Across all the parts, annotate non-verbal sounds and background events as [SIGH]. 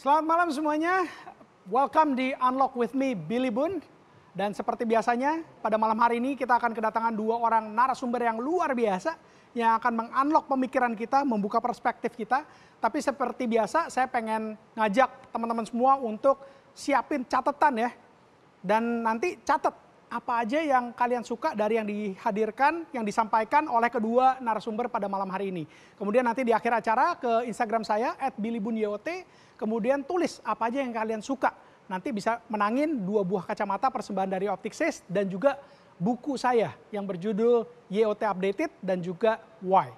Selamat malam semuanya. Welcome di Unlock with me Billy Boon. Dan seperti biasanya, pada malam hari ini kita akan kedatangan dua orang narasumber yang luar biasa yang akan mengunlock pemikiran kita, membuka perspektif kita. Tapi seperti biasa, saya pengen ngajak teman-teman semua untuk siapin catatan ya. Dan nanti catat apa aja yang kalian suka dari yang dihadirkan, yang disampaikan oleh kedua narasumber pada malam hari ini. Kemudian nanti di akhir acara ke Instagram saya, at kemudian tulis apa aja yang kalian suka. Nanti bisa menangin dua buah kacamata persembahan dari Sis dan juga buku saya yang berjudul YOT Updated dan juga Why.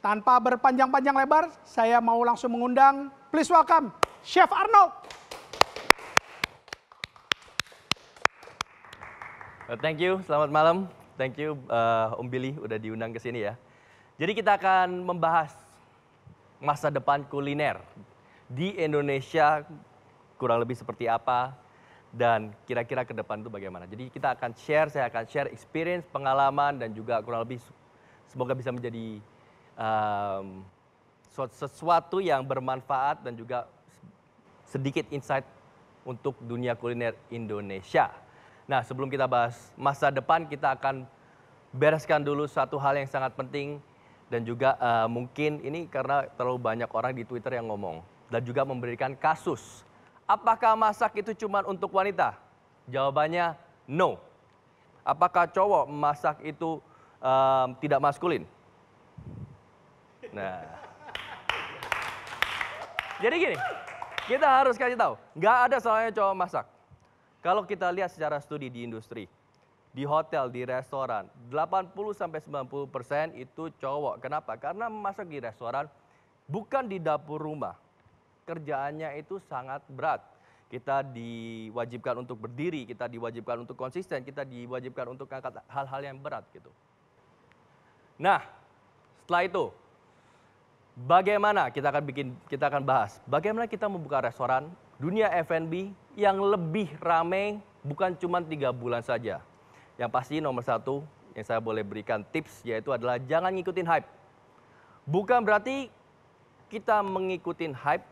Tanpa berpanjang-panjang lebar, saya mau langsung mengundang, please welcome Chef Arnold. thank you, selamat malam. Thank you uh, Om Billy udah diundang ke sini ya. Jadi kita akan membahas masa depan kuliner di Indonesia kurang lebih seperti apa dan kira-kira ke depan itu bagaimana. Jadi kita akan share, saya akan share experience, pengalaman dan juga kurang lebih semoga bisa menjadi um, sesuatu yang bermanfaat dan juga sedikit insight untuk dunia kuliner Indonesia. Nah, sebelum kita bahas masa depan, kita akan bereskan dulu satu hal yang sangat penting dan juga uh, mungkin ini karena terlalu banyak orang di Twitter yang ngomong dan juga memberikan kasus. Apakah masak itu cuma untuk wanita? Jawabannya no. Apakah cowok masak itu um, tidak maskulin? Nah. Jadi gini, kita harus kasih tahu, nggak ada soalnya cowok masak kalau kita lihat secara studi di industri, di hotel, di restoran, 80 90 persen itu cowok. Kenapa? Karena masak di restoran bukan di dapur rumah. Kerjaannya itu sangat berat. Kita diwajibkan untuk berdiri, kita diwajibkan untuk konsisten, kita diwajibkan untuk angkat hal-hal yang berat gitu. Nah, setelah itu bagaimana kita akan bikin kita akan bahas bagaimana kita membuka restoran dunia F&B yang lebih ramai bukan cuma tiga bulan saja. Yang pasti nomor satu yang saya boleh berikan tips yaitu adalah jangan ngikutin hype. Bukan berarti kita mengikutin hype,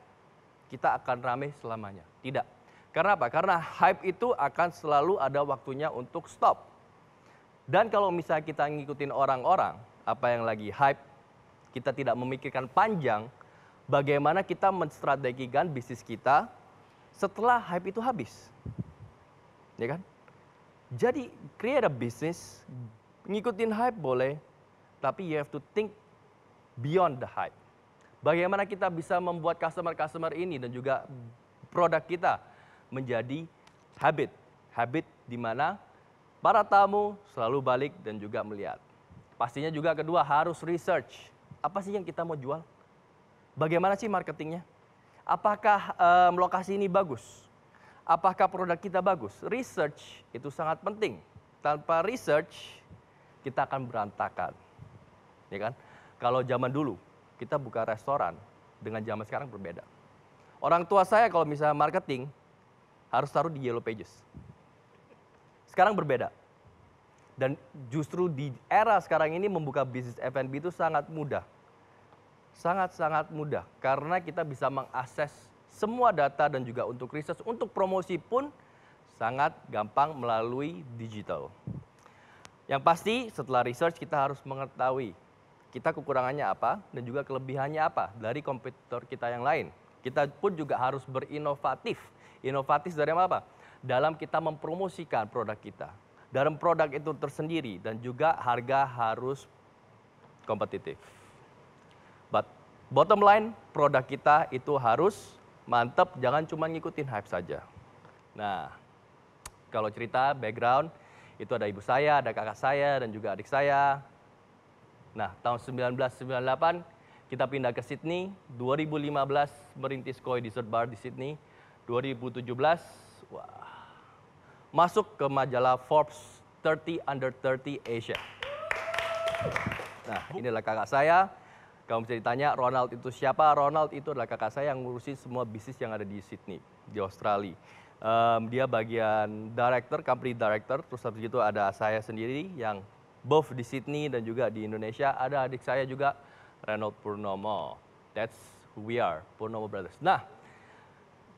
kita akan ramai selamanya. Tidak. Karena apa? Karena hype itu akan selalu ada waktunya untuk stop. Dan kalau misalnya kita ngikutin orang-orang, apa yang lagi hype, kita tidak memikirkan panjang, bagaimana kita menstrategikan bisnis kita, setelah hype itu habis. Ya kan? Jadi create a business, ngikutin hype boleh, tapi you have to think beyond the hype. Bagaimana kita bisa membuat customer-customer ini dan juga produk kita menjadi habit. Habit di mana para tamu selalu balik dan juga melihat. Pastinya juga kedua harus research. Apa sih yang kita mau jual? Bagaimana sih marketingnya? Apakah um, lokasi ini bagus? Apakah produk kita bagus? Research itu sangat penting. Tanpa research, kita akan berantakan. Ya kan? Kalau zaman dulu, kita buka restoran, dengan zaman sekarang berbeda. Orang tua saya kalau misalnya marketing, harus taruh di yellow pages. Sekarang berbeda. Dan justru di era sekarang ini membuka bisnis F&B itu sangat mudah sangat-sangat mudah karena kita bisa mengakses semua data dan juga untuk riset untuk promosi pun sangat gampang melalui digital. Yang pasti setelah research kita harus mengetahui kita kekurangannya apa dan juga kelebihannya apa dari kompetitor kita yang lain. Kita pun juga harus berinovatif. Inovatif dari apa? Dalam kita mempromosikan produk kita. Dalam produk itu tersendiri dan juga harga harus kompetitif. Bottom line, produk kita itu harus mantep, jangan cuma ngikutin hype saja. Nah, kalau cerita background, itu ada ibu saya, ada kakak saya, dan juga adik saya. Nah, tahun 1998 kita pindah ke Sydney, 2015 merintis Koi Dessert Bar di Sydney, 2017 wah, masuk ke majalah Forbes 30 Under 30 Asia. Nah, inilah kakak saya, kamu bisa ditanya Ronald itu siapa? Ronald itu adalah kakak saya yang ngurusin semua bisnis yang ada di Sydney, di Australia. Um, dia bagian director, company director. Terus habis itu ada saya sendiri yang both di Sydney dan juga di Indonesia. Ada adik saya juga, Ronald Purnomo. That's who we are, Purnomo Brothers. Nah,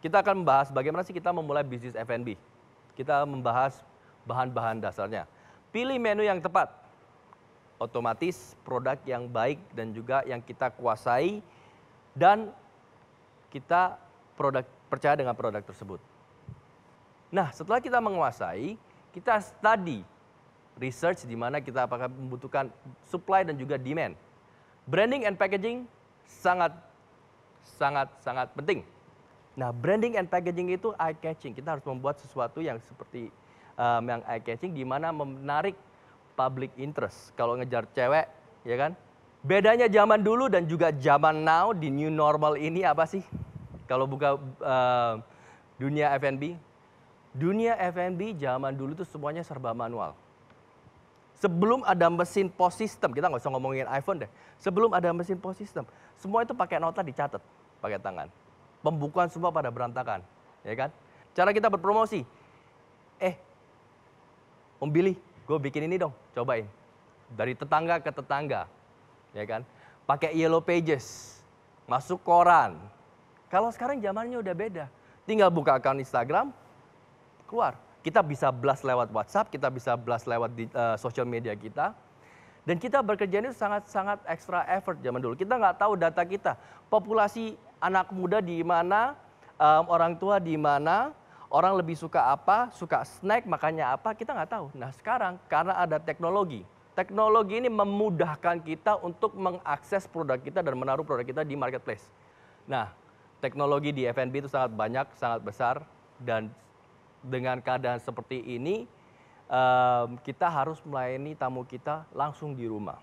kita akan membahas bagaimana sih kita memulai bisnis F&B. Kita membahas bahan-bahan dasarnya. Pilih menu yang tepat otomatis produk yang baik dan juga yang kita kuasai dan kita produk percaya dengan produk tersebut. Nah, setelah kita menguasai, kita study research di mana kita apakah membutuhkan supply dan juga demand. Branding and packaging sangat sangat sangat penting. Nah, branding and packaging itu eye catching. Kita harus membuat sesuatu yang seperti um, yang eye catching di mana menarik public interest. Kalau ngejar cewek, ya kan? Bedanya zaman dulu dan juga zaman now di new normal ini apa sih? Kalau buka uh, dunia F&B, dunia F&B zaman dulu tuh semuanya serba manual. Sebelum ada mesin POS system, kita nggak usah ngomongin iPhone deh. Sebelum ada mesin POS system, semua itu pakai nota dicatat, pakai tangan. Pembukuan semua pada berantakan, ya kan? Cara kita berpromosi, eh, pembeli gue bikin ini dong, cobain. Dari tetangga ke tetangga, ya kan? Pakai yellow pages, masuk koran. Kalau sekarang zamannya udah beda. Tinggal buka akun Instagram, keluar. Kita bisa blast lewat WhatsApp, kita bisa blast lewat di, uh, social media kita. Dan kita bekerja ini sangat-sangat extra effort zaman dulu. Kita nggak tahu data kita. Populasi anak muda di mana, um, orang tua di mana, Orang lebih suka apa, suka snack, makannya apa, kita nggak tahu. Nah sekarang karena ada teknologi, teknologi ini memudahkan kita untuk mengakses produk kita dan menaruh produk kita di marketplace. Nah, teknologi di F&B itu sangat banyak, sangat besar, dan dengan keadaan seperti ini, um, kita harus melayani tamu kita langsung di rumah.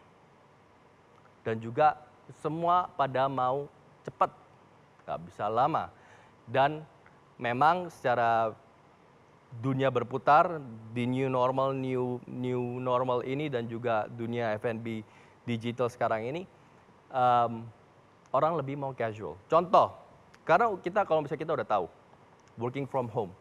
Dan juga semua pada mau cepat, nggak bisa lama. Dan memang secara dunia berputar di new normal new new normal ini dan juga dunia F&B digital sekarang ini um, orang lebih mau casual. Contoh, karena kita kalau misalnya kita udah tahu working from home,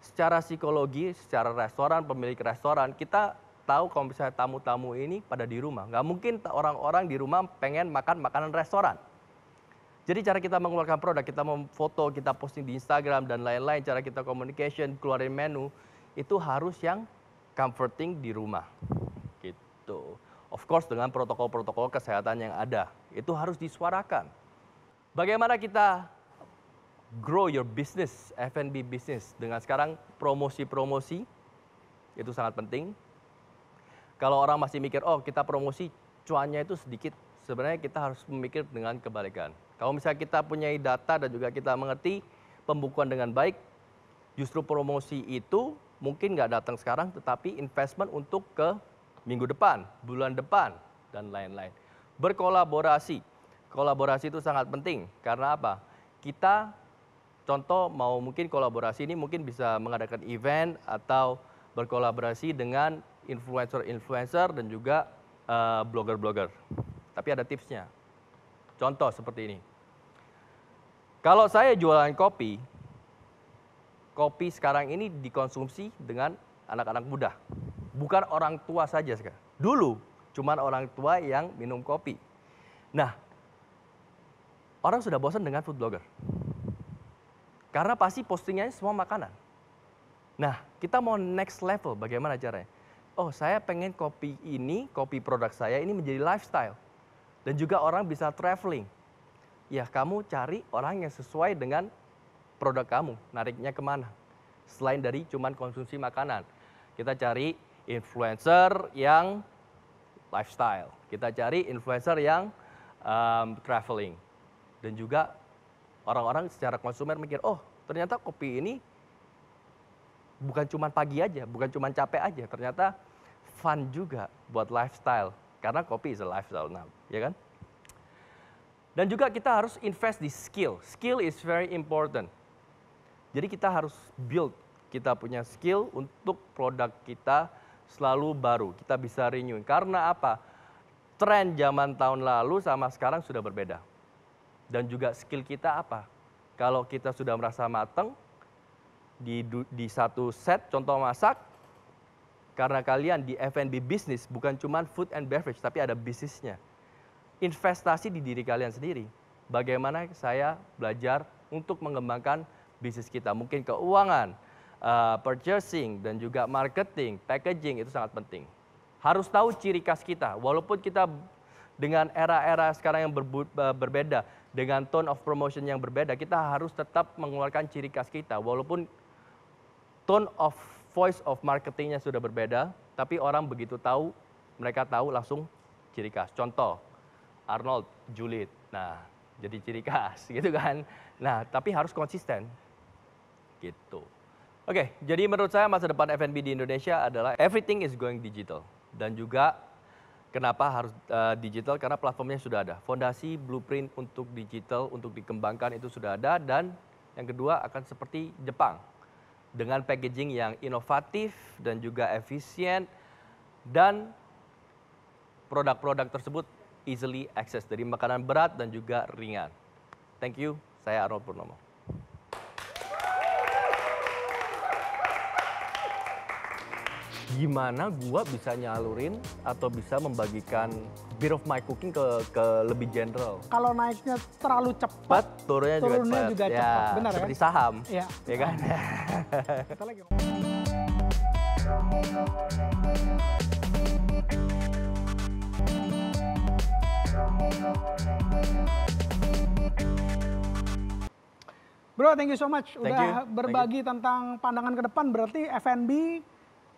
secara psikologi, secara restoran pemilik restoran kita tahu kalau misalnya tamu-tamu ini pada di rumah. Nggak mungkin orang-orang di rumah pengen makan makanan restoran. Jadi cara kita mengeluarkan produk, kita memfoto, kita posting di Instagram dan lain-lain, cara kita communication, keluarin menu, itu harus yang comforting di rumah. Gitu. Of course dengan protokol-protokol kesehatan yang ada, itu harus disuarakan. Bagaimana kita grow your business, F&B business dengan sekarang promosi-promosi itu sangat penting. Kalau orang masih mikir, oh kita promosi cuannya itu sedikit, sebenarnya kita harus memikir dengan kebalikan kalau misalnya kita punya data dan juga kita mengerti pembukuan dengan baik, justru promosi itu mungkin nggak datang sekarang, tetapi investment untuk ke minggu depan, bulan depan, dan lain-lain. Berkolaborasi. Kolaborasi itu sangat penting. Karena apa? Kita contoh mau mungkin kolaborasi ini mungkin bisa mengadakan event atau berkolaborasi dengan influencer-influencer dan juga eh, blogger-blogger. Uh, Tapi ada tipsnya Contoh seperti ini. Kalau saya jualan kopi, kopi sekarang ini dikonsumsi dengan anak-anak muda. Bukan orang tua saja sekarang. Dulu cuma orang tua yang minum kopi. Nah, orang sudah bosan dengan food blogger. Karena pasti postingannya semua makanan. Nah, kita mau next level bagaimana caranya? Oh, saya pengen kopi ini, kopi produk saya ini menjadi lifestyle. Dan juga orang bisa traveling. Ya kamu cari orang yang sesuai dengan produk kamu. Nariknya kemana? Selain dari cuman konsumsi makanan. Kita cari influencer yang lifestyle. Kita cari influencer yang um, traveling. Dan juga orang-orang secara konsumer mikir, oh ternyata kopi ini bukan cuman pagi aja, bukan cuman capek aja. Ternyata fun juga buat lifestyle. Karena kopi is a lifestyle now, ya kan? Dan juga kita harus invest di skill. Skill is very important. Jadi kita harus build, kita punya skill untuk produk kita selalu baru. Kita bisa renew. Karena apa? Trend zaman tahun lalu sama sekarang sudah berbeda. Dan juga skill kita apa? Kalau kita sudah merasa matang di, di satu set contoh masak, karena kalian di F&B bisnis bukan cuma food and beverage, tapi ada bisnisnya. Investasi di diri kalian sendiri. Bagaimana saya belajar untuk mengembangkan bisnis kita. Mungkin keuangan, uh, purchasing, dan juga marketing, packaging itu sangat penting. Harus tahu ciri khas kita. Walaupun kita dengan era-era sekarang yang eh, berbeda, dengan tone of promotion yang berbeda, kita harus tetap mengeluarkan ciri khas kita. Walaupun tone of voice of marketingnya sudah berbeda, tapi orang begitu tahu, mereka tahu langsung ciri khas. Contoh, Arnold, Juliet. Nah, jadi ciri khas [LAUGHS] gitu kan. Nah, tapi harus konsisten. Gitu. Oke, jadi menurut saya masa depan F&B di Indonesia adalah everything is going digital. Dan juga kenapa harus uh, digital? Karena platformnya sudah ada. Fondasi blueprint untuk digital untuk dikembangkan itu sudah ada dan yang kedua akan seperti Jepang dengan packaging yang inovatif dan juga efisien dan produk-produk tersebut easily access dari makanan berat dan juga ringan. Thank you, saya Arnold Purnomo. gimana gue bisa nyalurin atau bisa membagikan bit of my cooking ke ke lebih general. Kalau naiknya terlalu cepat, turunnya, turunnya juga, cepat. Juga ya, cepat. Ya, Benar seperti ya? saham. Iya. Ya kan? Kita lagi. Bro, thank you so much. Udah you. berbagi tentang pandangan ke depan berarti F&B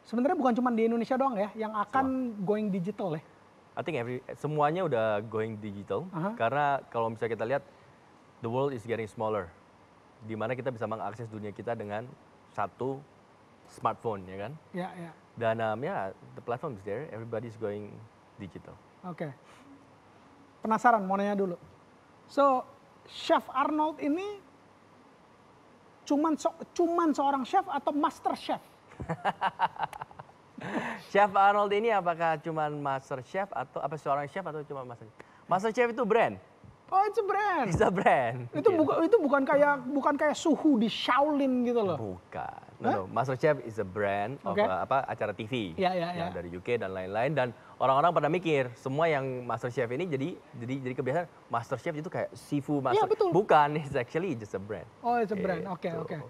sebenarnya bukan cuma di Indonesia doang ya yang akan Semua. going digital ya. I think every semuanya udah going digital uh -huh. karena kalau misalnya kita lihat the world is getting smaller. Di mana kita bisa mengakses dunia kita dengan satu smartphone ya kan? Ya, yeah, ya. Yeah. Dan um, ya yeah, the platform is there, everybody is going digital. Oke. Okay. Penasaran mau nanya dulu. So, Chef Arnold ini cuman so, cuman seorang chef atau master chef? [LAUGHS] chef Arnold ini apakah cuma master chef atau apa seorang chef atau cuma master? Master chef itu brand. Oh, it's a brand. It's brand. Itu yeah. bukan itu bukan kayak bukan kayak suhu di Shaolin gitu loh. Bukan. No, no. Master Chef is a brand okay. of uh, apa acara TV yeah, yeah, yang yeah. dari UK dan lain-lain dan orang-orang pada mikir semua yang Master Chef ini jadi jadi jadi kebiasaan Master Chef itu kayak sifu master. Yeah, betul. Bukan, it's actually just a brand. Oh, it's a brand. Gitu. Oke, okay, oke. Okay.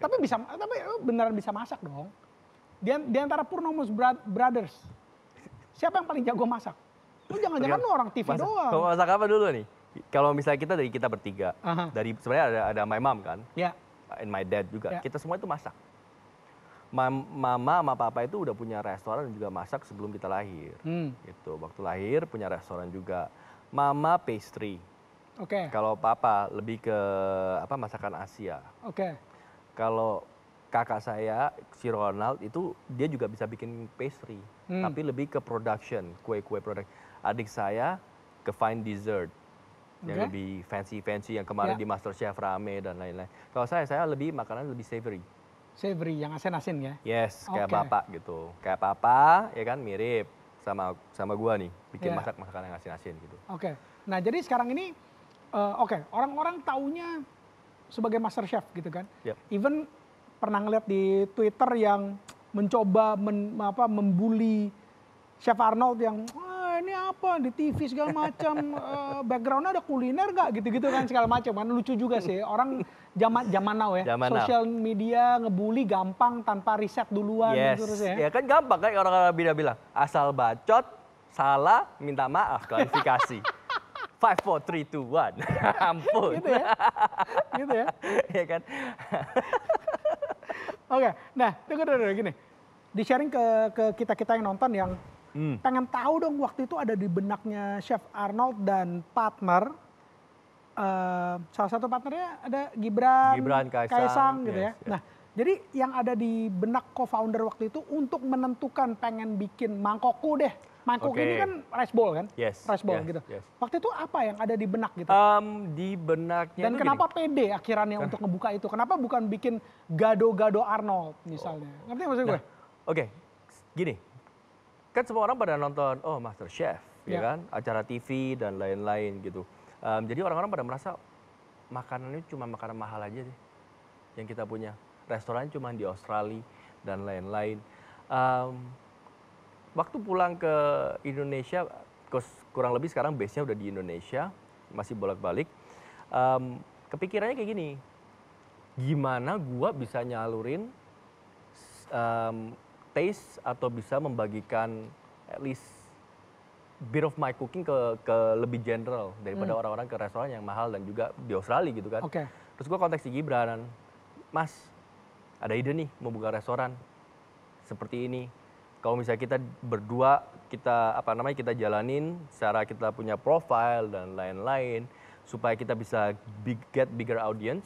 Tapi bisa tapi oh, beneran bisa masak dong. Di, di antara Purnomo Brothers. Siapa yang paling jago masak? Lu jangan-jangan lu orang TV masak, doang. Masak apa dulu nih? Kalau misalnya kita dari kita bertiga, uh -huh. dari sebenarnya ada ada my mom kan, yeah. and my dad juga. Yeah. Kita semua itu masak. mama sama papa itu udah punya restoran dan juga masak sebelum kita lahir. Hmm. Gitu. Waktu lahir punya restoran juga. Mama pastry. Oke. Okay. Kalau papa lebih ke apa masakan Asia. Oke. Okay kalau kakak saya si Ronald itu dia juga bisa bikin pastry hmm. tapi lebih ke production kue-kue produk adik saya ke fine dessert okay. yang lebih fancy fancy yang kemarin yeah. di MasterChef rame dan lain-lain kalau saya saya lebih makanan lebih savory savory yang asin-asin ya yes kayak okay. bapak gitu kayak papa ya kan mirip sama sama gua nih bikin yeah. masak masakan yang asin-asin gitu oke okay. nah jadi sekarang ini uh, oke okay, orang-orang taunya sebagai master chef gitu kan. Yep. Even pernah ngeliat di Twitter yang mencoba men, apa, membuli Chef Arnold yang ah, ini apa di TV segala macam uh, [LAUGHS] backgroundnya ada kuliner gak gitu-gitu kan segala macam kan lucu juga sih orang zaman zaman now ya zaman social now. media ngebully gampang tanpa riset duluan yes. ya. ya kan gampang kan orang-orang bilang bilang asal bacot salah minta maaf klarifikasi five four three two one [LAUGHS] ampun gitu ya gitu ya [LAUGHS] ya kan [LAUGHS] oke nah tunggu dulu gini di sharing ke ke kita kita yang nonton yang hmm. pengen tahu dong waktu itu ada di benaknya chef Arnold dan partner uh, salah satu partnernya ada Gibran, Gibran Kaisang, Kaisang gitu ya. yes, ya yes. nah jadi yang ada di benak co-founder waktu itu untuk menentukan pengen bikin mangkokku deh Mangkuk okay. ini kan rice bowl kan? Yes. Rice bowl yes. gitu. Yes. Waktu itu apa yang ada di benak gitu? Um, di benaknya Dan kenapa gini. pede akhirannya untuk ngebuka itu? Kenapa bukan bikin gado-gado Arnold misalnya? Oh. Ngerti maksud nah, gue? Oke, okay. gini. Kan semua orang pada nonton, oh Master Chef, yeah. ya kan? Acara TV dan lain-lain gitu. Um, jadi orang-orang pada merasa makanannya cuma makanan mahal aja deh yang kita punya. Restoran cuma di Australia dan lain-lain. Um, waktu pulang ke Indonesia kurang lebih sekarang base-nya udah di Indonesia masih bolak-balik um, kepikirannya kayak gini gimana gua bisa nyalurin um, taste atau bisa membagikan at least bit of my cooking ke ke lebih general daripada hmm. orang-orang hmm. ke restoran yang mahal dan juga di Australia gitu kan. Okay. Terus gua konteks di Gibran, Mas, ada ide nih mau buka restoran seperti ini kalau misalnya kita berdua kita apa namanya kita jalanin secara kita punya profile dan lain-lain supaya kita bisa big, get bigger audience.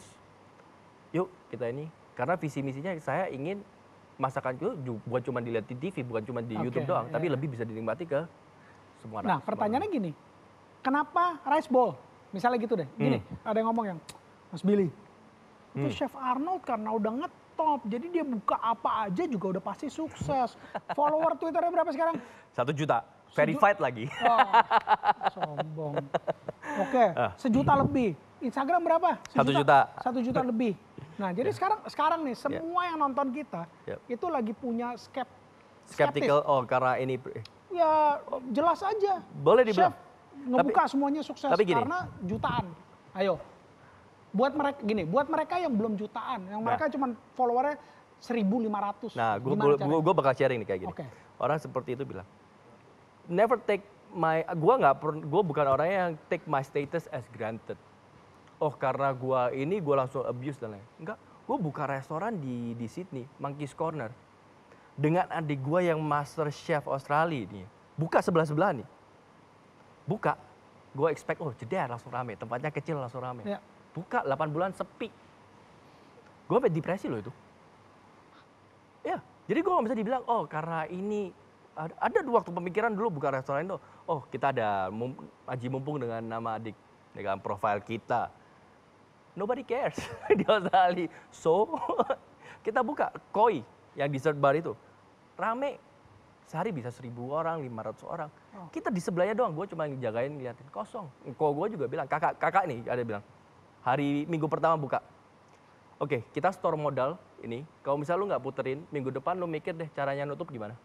Yuk kita ini karena visi misinya saya ingin masakan itu bukan cuma dilihat di TV, bukan cuma di okay, YouTube doang, yeah. tapi ya. lebih bisa dinikmati ke semua Nah, pertanyaannya gini. Kenapa rice bowl? Misalnya gitu deh. Gini, hmm. ada yang ngomong yang Mas Billy, itu hmm. Chef Arnold karena udah ngetes laptop. Jadi dia buka apa aja juga udah pasti sukses. [LAUGHS] Follower Twitternya berapa sekarang? Satu juta. Verified Seju lagi. Oh, [LAUGHS] sombong. Oke, okay. Eh. sejuta lebih. Instagram berapa? Sejuta, satu juta. Satu juta lebih. Nah, jadi yeah. sekarang sekarang nih ya. semua yeah. yang nonton kita yeah. itu lagi punya skep skeptical oh karena ini ya jelas aja. Boleh dibilang. Chef ngebuka tapi, semuanya sukses tapi gini, karena jutaan. Ayo buat mereka gini, buat mereka yang belum jutaan, yang mereka nah. cuman followernya 1.500. Nah, gue gue bakal sharing nih kayak gini. Okay. Orang seperti itu bilang, never take my, gue nggak gue bukan orang yang take my status as granted. Oh karena gue ini gue langsung abuse dan lain. Enggak, gue buka restoran di di Sydney, Monkey's Corner. Dengan adik gue yang master chef Australia ini, buka sebelah sebelah nih. Buka, gue expect oh jeda langsung rame, tempatnya kecil langsung rame. Yeah buka 8 bulan sepi. Gue sampai depresi loh itu. Ya, jadi gue gak bisa dibilang, oh karena ini ada, ada waktu pemikiran dulu buka restoran itu, oh kita ada mum, aji mumpung dengan nama adik, dengan profil kita. Nobody cares di Australia. [LAUGHS] So, [LAUGHS] kita buka koi yang dessert bar itu. Rame, sehari bisa seribu orang, lima ratus orang. Oh. Kita di sebelahnya doang, gue cuma jagain, ngeliatin kosong. Kok gue juga bilang, kakak kakak nih ada bilang, hari minggu pertama buka. Oke, kita store modal ini. Kalau misalnya lu nggak puterin, minggu depan lu mikir deh caranya nutup gimana.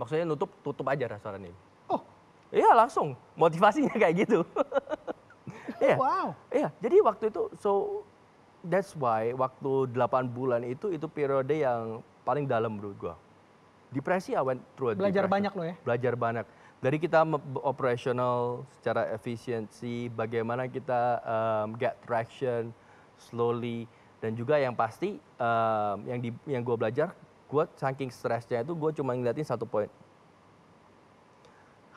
Maksudnya nutup, tutup aja restoran ini. Oh. Iya langsung, motivasinya kayak gitu. [LAUGHS] Iya. yeah. Wow. Iya, jadi waktu itu, so that's why waktu 8 bulan itu, itu periode yang paling dalam menurut gua. Depresi I went through Belajar depression. banyak lo ya? Belajar banyak dari kita operasional secara efisiensi, bagaimana kita um, get traction slowly, dan juga yang pasti um, yang di yang gue belajar, gue saking stresnya itu gue cuma ngeliatin satu poin,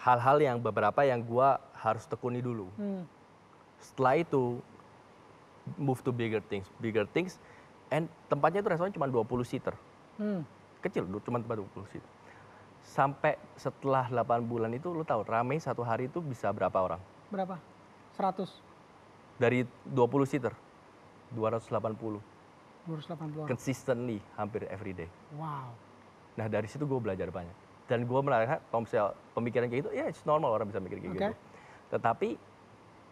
hal-hal yang beberapa yang gue harus tekuni dulu. Hmm. Setelah itu move to bigger things, bigger things, and tempatnya itu restoran cuma 20 seater, hmm. kecil, cuma tempat 20 seater sampai setelah 8 bulan itu lu tahu ramai satu hari itu bisa berapa orang? Berapa? 100. Dari 20 seater 280. 280. Consistently hampir every day. Wow. Nah, dari situ gue belajar banyak. Dan gue melihat kalau misalnya pemikiran kayak gitu, ya yeah, it's normal orang bisa mikir kayak okay. gitu. Tetapi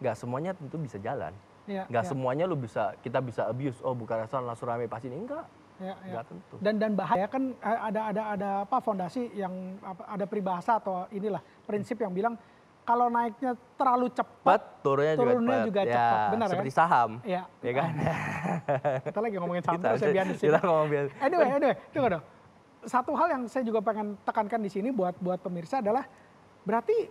nggak semuanya tentu bisa jalan. Iya, nggak yeah, yeah. semuanya lu bisa kita bisa abuse. Oh, bukan asal langsung rame pasti enggak ya, ya. tentu. Dan dan bahaya kan eh, ada ada ada apa fondasi yang ada peribahasa atau inilah prinsip yang bilang kalau naiknya terlalu cepat, turunnya, turunnya juga, juga ya, cepat. benar Ya, Benar seperti kan? saham. Ya, ya kan? kita lagi ngomongin saham terus saya biar di sini. Kita ngomong biar. Anyway, anyway, tunggu dong. Satu hal yang saya juga pengen tekankan di sini buat buat pemirsa adalah berarti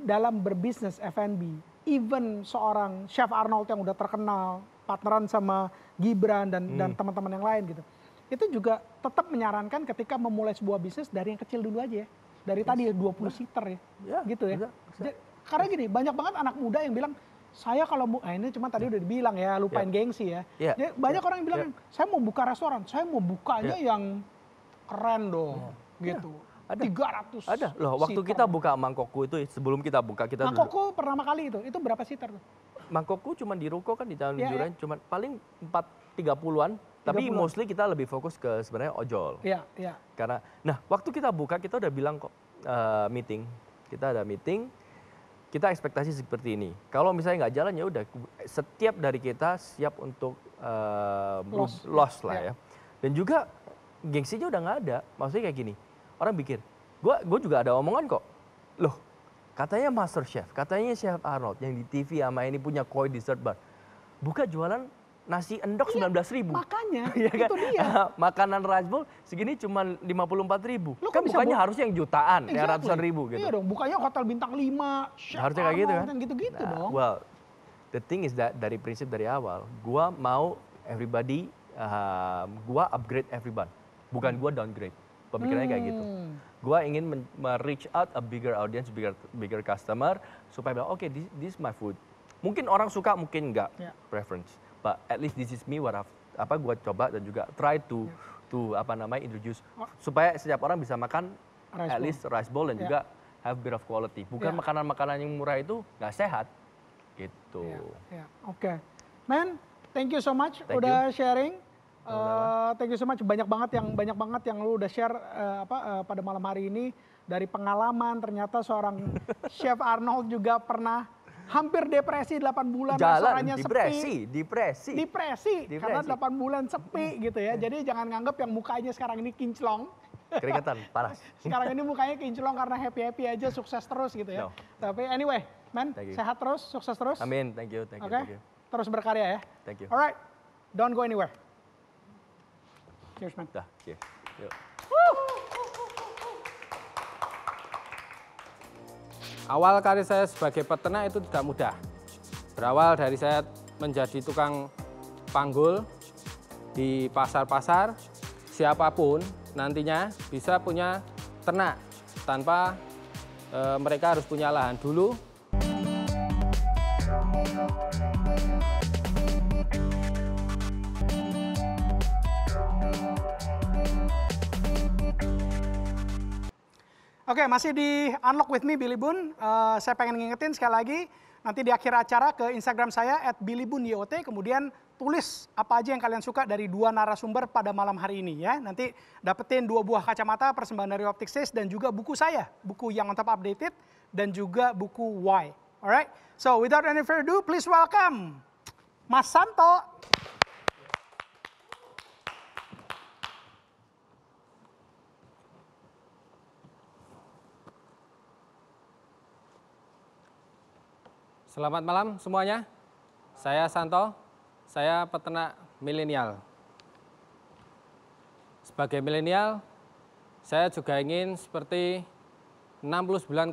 dalam berbisnis F&B, even seorang Chef Arnold yang udah terkenal, partneran sama Gibran dan hmm. dan teman-teman yang lain gitu itu juga tetap menyarankan ketika memulai sebuah bisnis dari yang kecil dulu aja ya. Dari yes. tadi 20 seater ya. ya gitu ya. Bisa, bisa. karena gini, banyak banget anak muda yang bilang, saya kalau mau, nah ini cuma tadi ya. udah dibilang ya, lupain yeah. gengsi ya. Yeah. Jadi banyak yeah. orang yang bilang, yeah. saya mau buka restoran, saya mau bukanya yeah. yang keren dong. Yeah. Gitu. Yeah. Ada. 300 Ada. Loh, waktu seater. kita buka Mangkokku itu sebelum kita buka kita Mangkokku duduk. pertama kali itu, itu berapa seater tuh? Mangkokku cuma di ruko kan di jalan yeah, yeah. Ya. cuma paling 4 30-an tapi mostly kita lebih fokus ke sebenarnya ojol. Iya, iya. Karena nah, waktu kita buka kita udah bilang kok uh, meeting. Kita ada meeting. Kita ekspektasi seperti ini. Kalau misalnya nggak jalan ya udah setiap dari kita siap untuk uh, loss. loss lah ya. ya. Dan juga gengsinya udah nggak ada. Maksudnya kayak gini. Orang pikir, gua gua juga ada omongan kok. Loh, katanya Master Chef, katanya Chef Arnold yang di TV sama ini punya koi dessert bar. Buka jualan nasi endok iya, 19 ribu. Makanya, [LAUGHS] ya kan? itu dia. Ah, makanan rice bowl segini cuma 54 ribu. Lo kan, bukannya harusnya yang jutaan, ya, exactly. yang ratusan ribu gitu. Iya dong, bukannya hotel bintang 5, Harusnya kayak gitu kan? Gitu-gitu nah, dong. Well, the thing is that dari prinsip dari awal, gua mau everybody, uh, gua upgrade everyone. Bukan gua downgrade. Pemikirannya hmm. kayak gitu. Hmm. Gua ingin reach out a bigger audience, bigger bigger customer supaya bilang, oke okay, this, this is my food. Mungkin orang suka, mungkin enggak. Yeah. Preference but at least this is me what I've, apa gua coba dan juga try to ya. to apa namanya introduce supaya setiap orang bisa makan rice at least rice bowl dan yeah. juga have bit of quality. Bukan ya. makanan-makanan yeah. yang murah itu nggak sehat gitu. Yeah. Yeah. Oke, okay. man, thank you so much thank udah you. sharing. Uh, thank you so much banyak banget yang banyak banget yang lu udah share uh, apa uh, pada malam hari ini dari pengalaman ternyata seorang [LAUGHS] chef Arnold juga pernah hampir depresi 8 bulan Jalan, masalahnya sepi. Depresi, depresi. Depresi karena 8 bulan sepi gitu ya. Jadi jangan nganggap yang mukanya sekarang ini kinclong. Keringetan, [LAUGHS] parah. sekarang ini mukanya kinclong karena happy-happy aja, sukses terus gitu ya. No. Tapi anyway, men sehat terus, sukses terus. Amin, thank you, thank you. Okay? Thank you. Terus berkarya ya. Thank you. Alright, don't go anywhere. Cheers, man. Dah, cheers. Yuk. Awal karir saya sebagai peternak itu tidak mudah. Berawal dari saya menjadi tukang panggul di pasar-pasar, siapapun nantinya bisa punya ternak tanpa e, mereka harus punya lahan dulu Oke, masih di Unlock With Me, Billy Bun. Uh, eh, saya pengen ngingetin sekali lagi, nanti di akhir acara ke Instagram saya, at billybun.yot, kemudian tulis apa aja yang kalian suka dari dua narasumber pada malam hari ini ya. Nanti dapetin dua buah kacamata persembahan dari Sis dan juga buku saya, buku yang on top updated, dan juga buku Why. Alright, so without any further ado, please welcome Mas Santo. Selamat malam semuanya. Saya Santo, saya peternak milenial. Sebagai milenial, saya juga ingin seperti 69,1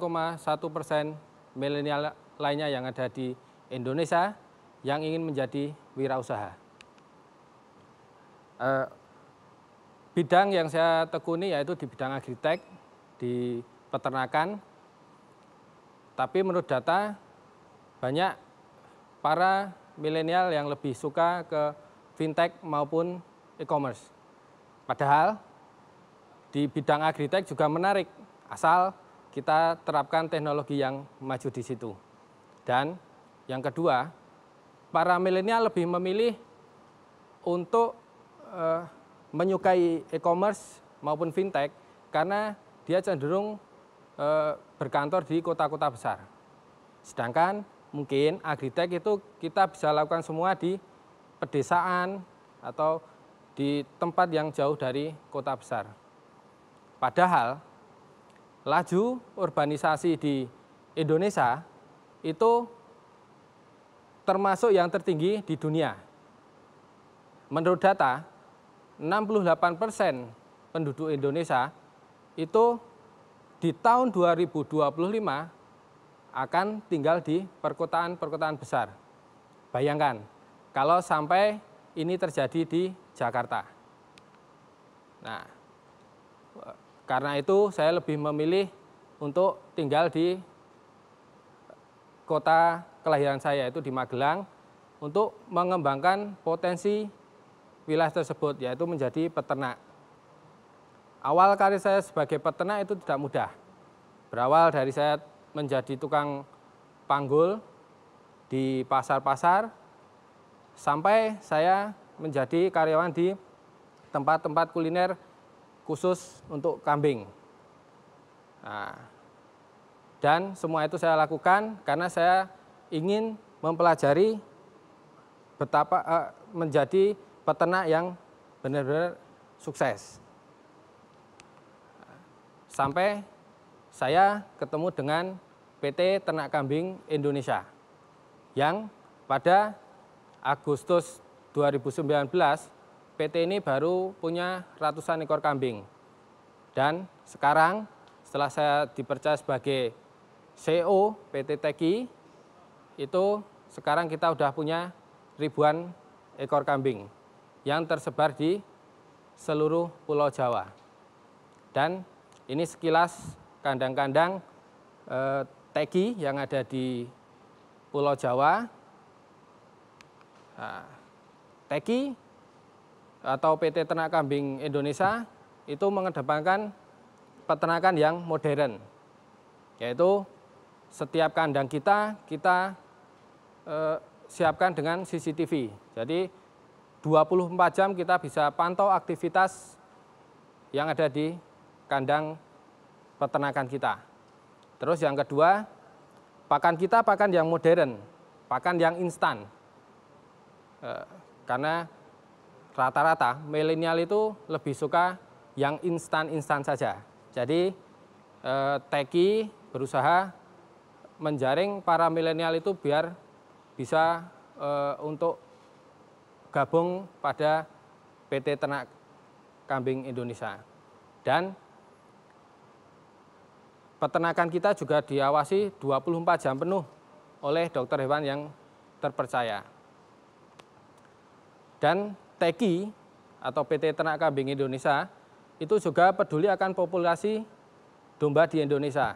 persen milenial lainnya yang ada di Indonesia yang ingin menjadi wirausaha. Eh, bidang yang saya tekuni yaitu di bidang agritek, di peternakan, tapi menurut data banyak para milenial yang lebih suka ke fintech maupun e-commerce. Padahal di bidang agritech juga menarik, asal kita terapkan teknologi yang maju di situ. Dan yang kedua, para milenial lebih memilih untuk eh, menyukai e-commerce maupun fintech karena dia cenderung eh, berkantor di kota-kota besar. Sedangkan mungkin agritek itu kita bisa lakukan semua di pedesaan atau di tempat yang jauh dari kota besar. Padahal laju urbanisasi di Indonesia itu termasuk yang tertinggi di dunia. Menurut data, 68 persen penduduk Indonesia itu di tahun 2025 akan tinggal di perkotaan-perkotaan besar. Bayangkan, kalau sampai ini terjadi di Jakarta. Nah, karena itu saya lebih memilih untuk tinggal di kota kelahiran saya, yaitu di Magelang, untuk mengembangkan potensi wilayah tersebut, yaitu menjadi peternak. Awal karir saya sebagai peternak itu tidak mudah. Berawal dari saya menjadi tukang panggul di pasar-pasar sampai saya menjadi karyawan di tempat-tempat kuliner khusus untuk kambing. Nah, dan semua itu saya lakukan karena saya ingin mempelajari betapa eh, menjadi peternak yang benar-benar sukses. Sampai saya ketemu dengan PT Ternak Kambing Indonesia yang pada Agustus 2019 PT ini baru punya ratusan ekor kambing. Dan sekarang setelah saya dipercaya sebagai CEO PT TEKI, itu sekarang kita sudah punya ribuan ekor kambing yang tersebar di seluruh Pulau Jawa. Dan ini sekilas kandang-kandang eh, teki yang ada di Pulau Jawa. teki atau PT Ternak Kambing Indonesia itu mengedepankan peternakan yang modern, yaitu setiap kandang kita kita eh, siapkan dengan CCTV. Jadi 24 jam kita bisa pantau aktivitas yang ada di kandang peternakan kita. Terus yang kedua, pakan kita pakan yang modern, pakan yang instan. E, karena rata-rata milenial itu lebih suka yang instan-instan saja. Jadi e, Teki berusaha menjaring para milenial itu biar bisa e, untuk gabung pada PT Ternak Kambing Indonesia. Dan peternakan kita juga diawasi 24 jam penuh oleh dokter hewan yang terpercaya. Dan TEKI atau PT Ternak Kambing Indonesia itu juga peduli akan populasi domba di Indonesia.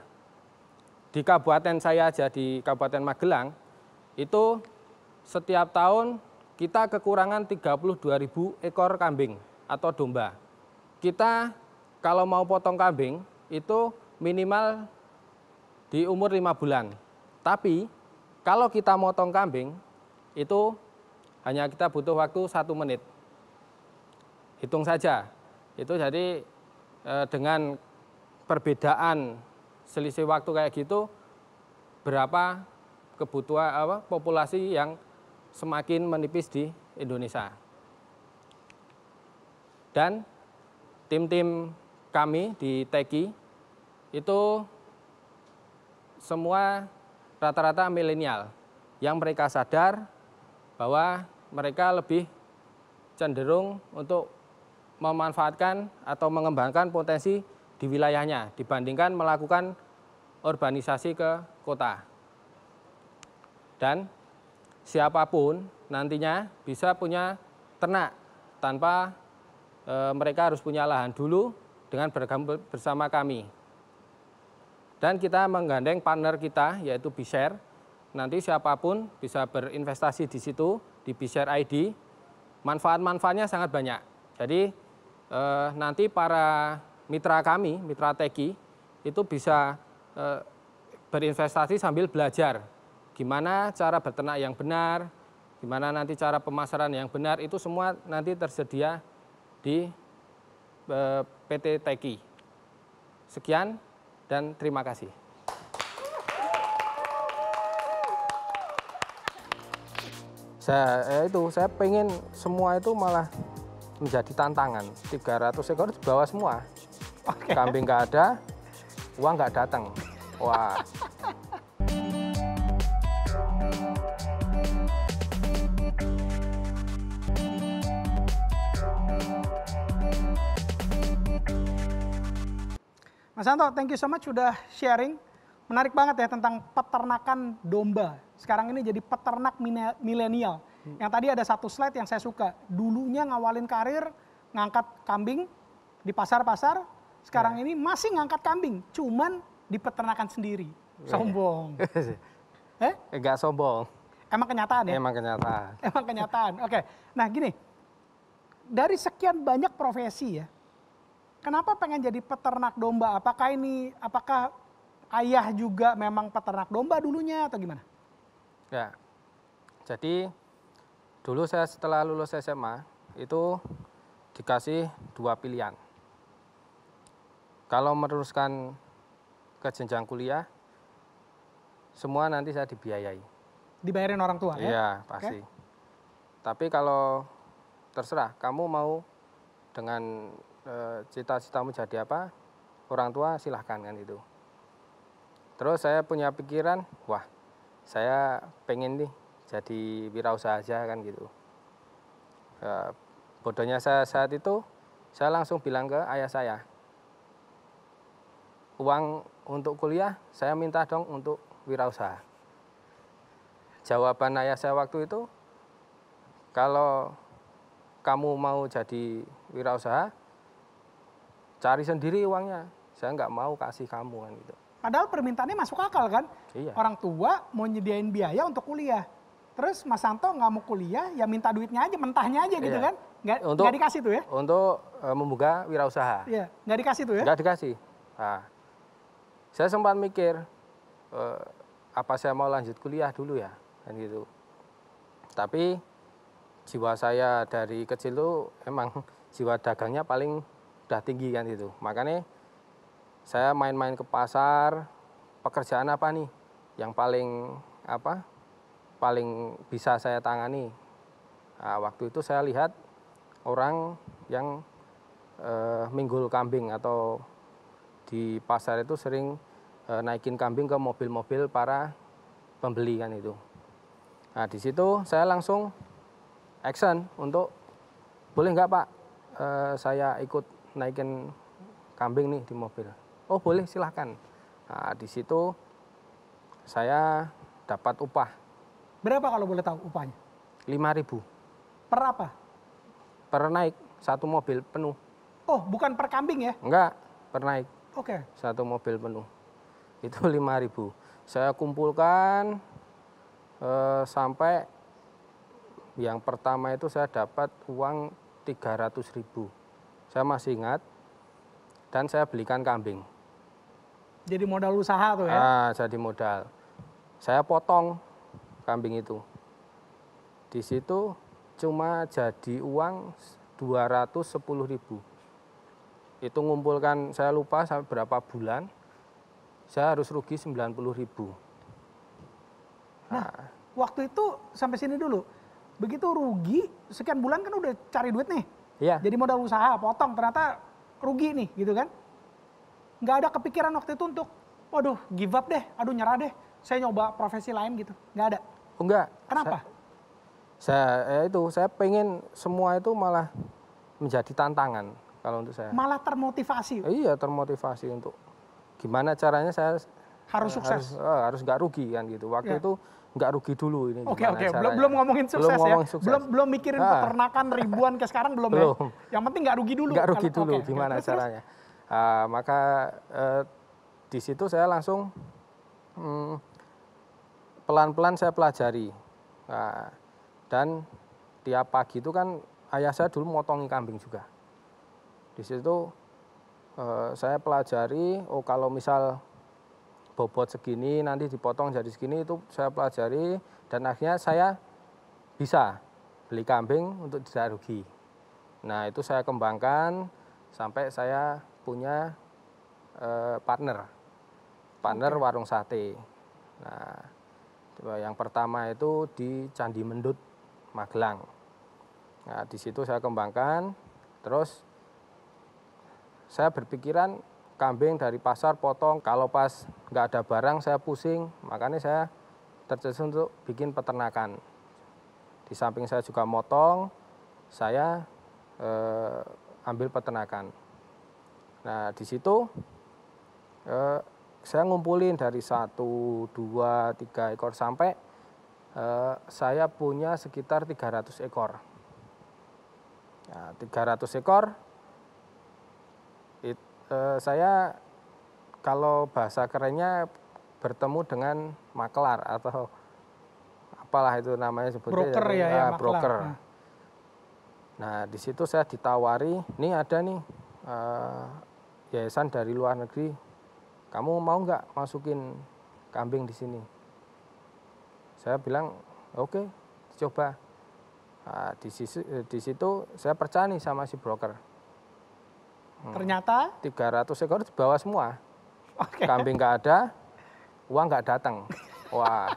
Di kabupaten saya aja di Kabupaten Magelang itu setiap tahun kita kekurangan 32.000 ekor kambing atau domba. Kita kalau mau potong kambing itu minimal di umur lima bulan. Tapi kalau kita motong kambing itu hanya kita butuh waktu satu menit. Hitung saja. Itu jadi e, dengan perbedaan selisih waktu kayak gitu berapa kebutuhan apa populasi yang semakin menipis di Indonesia. Dan tim-tim kami di TEKI itu semua rata-rata milenial yang mereka sadar bahwa mereka lebih cenderung untuk memanfaatkan atau mengembangkan potensi di wilayahnya dibandingkan melakukan urbanisasi ke kota. Dan siapapun nantinya bisa punya ternak tanpa e, mereka harus punya lahan dulu dengan bergabung bersama kami. Dan kita menggandeng partner kita yaitu Bishare. Nanti siapapun bisa berinvestasi di situ di Bishare ID. Manfaat-manfaatnya sangat banyak. Jadi eh, nanti para mitra kami, mitra Teki itu bisa eh, berinvestasi sambil belajar gimana cara bertenak yang benar, gimana nanti cara pemasaran yang benar itu semua nanti tersedia di eh, PT Teki. Sekian dan terima kasih. Saya ya itu saya pengen semua itu malah menjadi tantangan. 300 ekor dibawa semua. Okay. Kambing nggak ada, uang nggak datang. Wah. Mas Santo, thank you so much sudah sharing. Menarik banget ya tentang peternakan domba. Sekarang ini jadi peternak milenial. Hmm. Yang tadi ada satu slide yang saya suka. Dulunya ngawalin karir, ngangkat kambing di pasar-pasar. Sekarang ya. ini masih ngangkat kambing, cuman di peternakan sendiri. Sombong. [LAUGHS] eh? Enggak eh, sombong. Emang kenyataan ya? Emang kenyataan. [LAUGHS] Emang kenyataan. Oke. Okay. Nah, gini. Dari sekian banyak profesi ya, kenapa pengen jadi peternak domba? Apakah ini apakah ayah juga memang peternak domba dulunya atau gimana? Ya. Jadi dulu saya setelah lulus SMA itu dikasih dua pilihan. Kalau meneruskan ke jenjang kuliah, semua nanti saya dibiayai. Dibayarin orang tua ya? Iya, pasti. Okay. Tapi kalau terserah, kamu mau dengan Eh, cita-citamu jadi apa, orang tua silahkan kan itu. Terus saya punya pikiran, wah saya pengen nih jadi wirausaha aja kan gitu. E, bodohnya saya saat itu, saya langsung bilang ke ayah saya, uang untuk kuliah saya minta dong untuk wirausaha. Jawaban ayah saya waktu itu, kalau kamu mau jadi wirausaha, cari sendiri uangnya saya nggak mau kasih kamu kan gitu padahal permintaannya masuk akal kan iya. orang tua mau nyediain biaya untuk kuliah terus Mas Santo nggak mau kuliah ya minta duitnya aja mentahnya aja gitu iya. kan nggak untuk, nggak dikasih tuh ya untuk uh, membuka wirausaha iya nggak dikasih tuh ya nggak dikasih nah, saya sempat mikir uh, apa saya mau lanjut kuliah dulu ya kan gitu tapi jiwa saya dari kecil tuh emang jiwa dagangnya paling sudah tinggi kan gitu. Makanya saya main-main ke pasar, pekerjaan apa nih yang paling apa paling bisa saya tangani. Nah, waktu itu saya lihat orang yang eh, minggul kambing atau di pasar itu sering eh, naikin kambing ke mobil-mobil para pembeli kan itu. Nah di situ saya langsung action untuk boleh nggak pak eh, saya ikut naikin kambing nih di mobil. Oh boleh silahkan. Nah, di situ saya dapat upah. Berapa kalau boleh tahu upahnya? 5000 Per apa? Per naik, satu mobil penuh. Oh, bukan per kambing ya? Enggak, per naik. Oke. Okay. Satu mobil penuh. Itu 5000 [LAUGHS] Saya kumpulkan eh, sampai yang pertama itu saya dapat uang ratus ribu. Saya masih ingat dan saya belikan kambing. Jadi modal usaha tuh ya? Ah, jadi modal. Saya potong kambing itu. Di situ cuma jadi uang 210 ribu. Itu ngumpulkan, saya lupa sampai berapa bulan, saya harus rugi 90 ribu. Nah, nah, waktu itu sampai sini dulu. Begitu rugi, sekian bulan kan udah cari duit nih. Iya. Jadi modal usaha potong ternyata rugi nih gitu kan. Nggak ada kepikiran waktu itu untuk waduh give up deh, aduh nyerah deh. Saya nyoba profesi lain gitu. Nggak ada. enggak. Oh, Kenapa? Saya, saya ya itu saya pengen semua itu malah menjadi tantangan kalau untuk saya. Malah termotivasi. Eh, iya, termotivasi untuk gimana caranya saya harus sukses. Harus, oh, eh, harus nggak rugi kan gitu. Waktu yeah. itu nggak rugi dulu ini. Oke oke, belum belum ngomongin sukses belum ya. Ngomongin sukses. Belum belum mikirin nah. peternakan ribuan ke sekarang belum, ya? belum. ya. Yang penting nggak rugi dulu. Nggak rugi dulu, okay, gimana okay. caranya? Uh, maka uh, di situ saya langsung hmm, pelan-pelan hmm, saya pelajari uh, dan tiap pagi itu kan ayah saya dulu motongi kambing juga. Di situ uh, saya pelajari, oh kalau misal bobot segini nanti dipotong jadi segini itu saya pelajari dan akhirnya saya bisa beli kambing untuk tidak rugi. Nah itu saya kembangkan sampai saya punya eh, partner, partner okay. warung sate. Nah yang pertama itu di Candi Mendut, Magelang. Nah di situ saya kembangkan, terus saya berpikiran kambing dari pasar potong kalau pas nggak ada barang saya pusing makanya saya tercetus untuk bikin peternakan di samping saya juga motong saya eh, ambil peternakan nah di situ eh, saya ngumpulin dari satu dua tiga ekor sampai eh, saya punya sekitar 300 ekor nah, 300 ekor Eh, saya kalau bahasa kerennya bertemu dengan maklar atau apalah itu namanya sebutnya ya, broker ya, ya, ya broker. Nah. nah di situ saya ditawari, ini ada nih uh, yayasan dari luar negeri, kamu mau nggak masukin kambing di sini? Saya bilang oke, okay, coba. Nah, di, sisi, eh, di situ saya percaya nih sama si broker Hmm. Ternyata 300 ekor dibawa semua. Okay. Kambing nggak ada, uang nggak datang. Wah,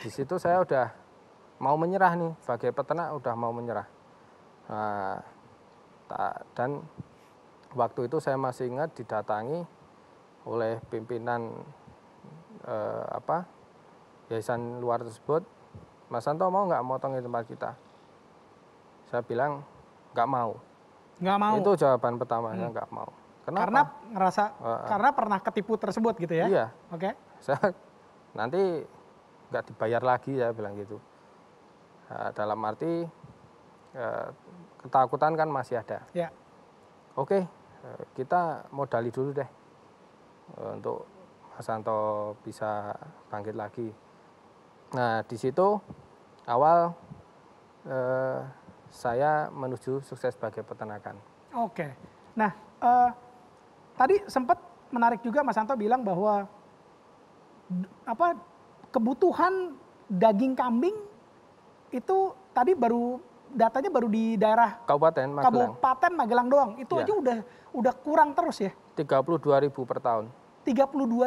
di situ saya udah mau menyerah nih, sebagai peternak udah mau menyerah. Nah, dan waktu itu saya masih ingat didatangi oleh pimpinan eh, apa yayasan luar tersebut, Mas Santo mau nggak motong di tempat kita? Saya bilang nggak mau. Nggak mau. Itu jawaban pertama, hmm. nggak mau. Kenapa? Karena ngerasa, uh, karena pernah ketipu tersebut gitu ya? Iya. Oke. Okay. Saya nanti nggak dibayar lagi ya bilang gitu. Uh, dalam arti uh, ketakutan kan masih ada. Ya. Oke, okay, uh, eh, kita modali dulu deh uh, untuk Mas Santo bisa bangkit lagi. Nah di situ awal uh, saya menuju sukses sebagai peternakan. Oke. Nah, uh, tadi sempat menarik juga Mas Anto bilang bahwa apa kebutuhan daging kambing itu tadi baru datanya baru di daerah Kabupaten Magelang. Kabupaten Magelang doang. Itu ya. aja udah udah kurang terus ya. ribu per tahun.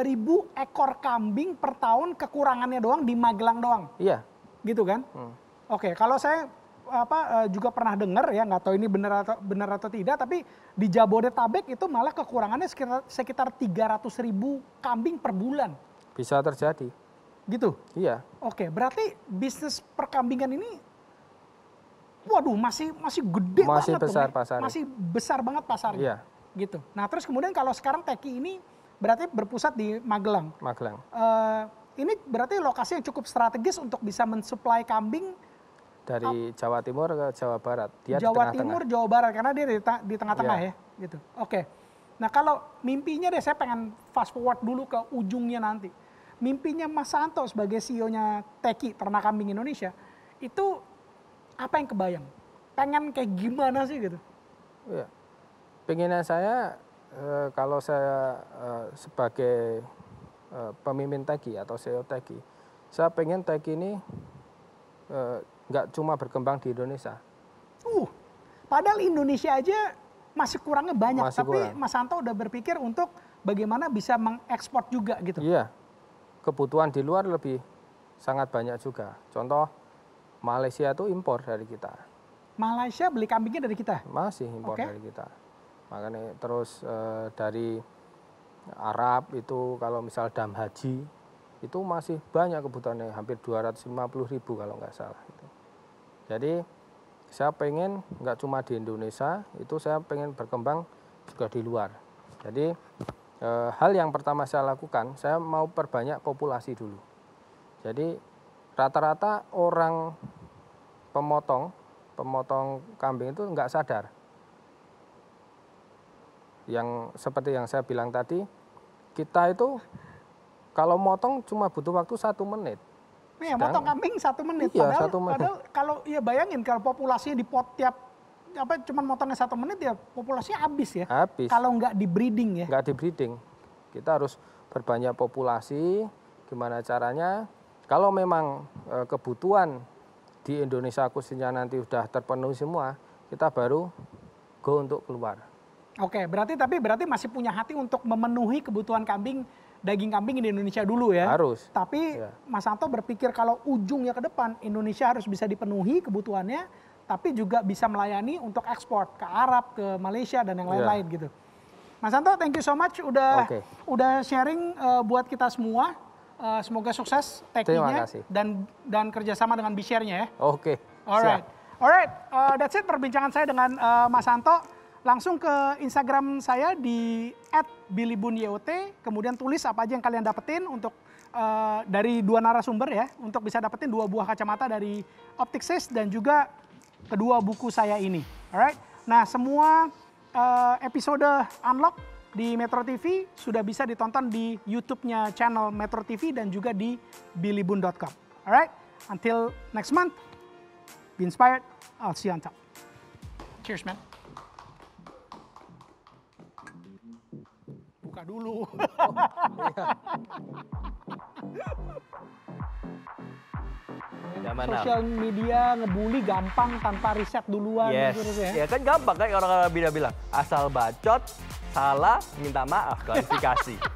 ribu ekor kambing per tahun kekurangannya doang di Magelang doang. Iya. Gitu kan? Hmm. Oke, kalau saya apa eh, juga pernah dengar ya nggak tahu ini benar atau benar atau tidak tapi di Jabodetabek itu malah kekurangannya sekitar sekitar 300 ribu kambing per bulan. Bisa terjadi. Gitu. Iya. Oke, berarti bisnis perkambingan ini waduh masih masih gede masih banget besar pasar Masih besar banget pasarnya. Iya. Gitu. Nah, terus kemudian kalau sekarang Teki ini berarti berpusat di Magelang. Magelang. Uh, ini berarti lokasi yang cukup strategis untuk bisa mensuplai kambing dari Jawa Timur ke Jawa Barat. Dia Jawa di Timur, Jawa Barat karena dia di, di tengah-tengah yeah. ya, gitu. Oke. Okay. Nah kalau mimpinya deh saya pengen fast forward dulu ke ujungnya nanti. Mimpinya Mas Santo sebagai CEO-nya Teki Ternak Kambing Indonesia itu apa yang kebayang? Pengen kayak gimana sih gitu? Ya. Pengennya saya e, kalau saya e, sebagai e, pemimpin Teki atau CEO Teki, saya pengen Teki ini e, nggak cuma berkembang di Indonesia. Uh, padahal Indonesia aja masih kurangnya banyak, masih tapi kurang. Mas Santo udah berpikir untuk bagaimana bisa mengekspor juga gitu. Iya, kebutuhan di luar lebih sangat banyak juga. Contoh Malaysia itu impor dari kita. Malaysia beli kambingnya dari kita? Masih impor okay. dari kita. Makanya terus e, dari Arab itu kalau misal dam haji itu masih banyak kebutuhannya hampir 250 ribu kalau nggak salah. Jadi saya pengen nggak cuma di Indonesia, itu saya pengen berkembang juga di luar. Jadi e, hal yang pertama saya lakukan, saya mau perbanyak populasi dulu. Jadi rata-rata orang pemotong, pemotong kambing itu nggak sadar. Yang seperti yang saya bilang tadi, kita itu kalau motong cuma butuh waktu satu menit. Iya, motong kambing satu menit. Iya, padahal, satu menit. Padahal kalau ya bayangin kalau populasinya di pot tiap apa cuman motongnya satu menit ya populasinya habis ya. Habis. Kalau nggak di breeding ya. Nggak di breeding. Kita harus berbanyak populasi. Gimana caranya? Kalau memang e, kebutuhan di Indonesia khususnya nanti sudah terpenuhi semua, kita baru go untuk keluar. Oke, berarti tapi berarti masih punya hati untuk memenuhi kebutuhan kambing daging kambing di Indonesia dulu ya. Harus. Tapi ya. Mas Anto berpikir kalau ujungnya ke depan Indonesia harus bisa dipenuhi kebutuhannya, tapi juga bisa melayani untuk ekspor ke Arab, ke Malaysia dan yang iya. lain-lain ya. gitu. Mas Anto, thank you so much udah okay. udah sharing uh, buat kita semua. Uh, semoga sukses tekniknya dan dan kerjasama dengan bishare ya. Oke. Okay. Alright. Alright, uh, that's it perbincangan saya dengan uh, Mas Anto langsung ke Instagram saya di @billybunyot kemudian tulis apa aja yang kalian dapetin untuk uh, dari dua narasumber ya untuk bisa dapetin dua buah kacamata dari Sis dan juga kedua buku saya ini. Alright. Nah, semua uh, episode Unlock di Metro TV sudah bisa ditonton di YouTube-nya channel Metro TV dan juga di billybun.com. Alright. Until next month. Be inspired. I'll see you on top. Cheers, man. buka dulu. Oh, [LAUGHS] iya. media ngebully gampang tanpa riset duluan. Yes. ya. ya kan gampang kan orang-orang bila bilang Asal bacot, salah, minta maaf, klarifikasi. [LAUGHS]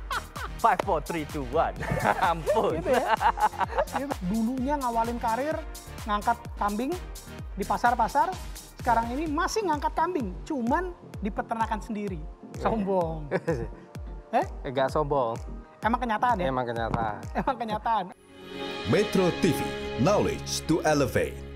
Five, four, three, two, one. [LAUGHS] Ampun. Gitu ya. gitu. Dulunya ngawalin karir, ngangkat kambing di pasar-pasar. Sekarang ini masih ngangkat kambing, cuman di peternakan sendiri. Iya. Sombong. Eh? enggak sombong. Emang kenyataan ya? Emang kenyataan. Emang kenyataan. Metro TV, knowledge to elevate.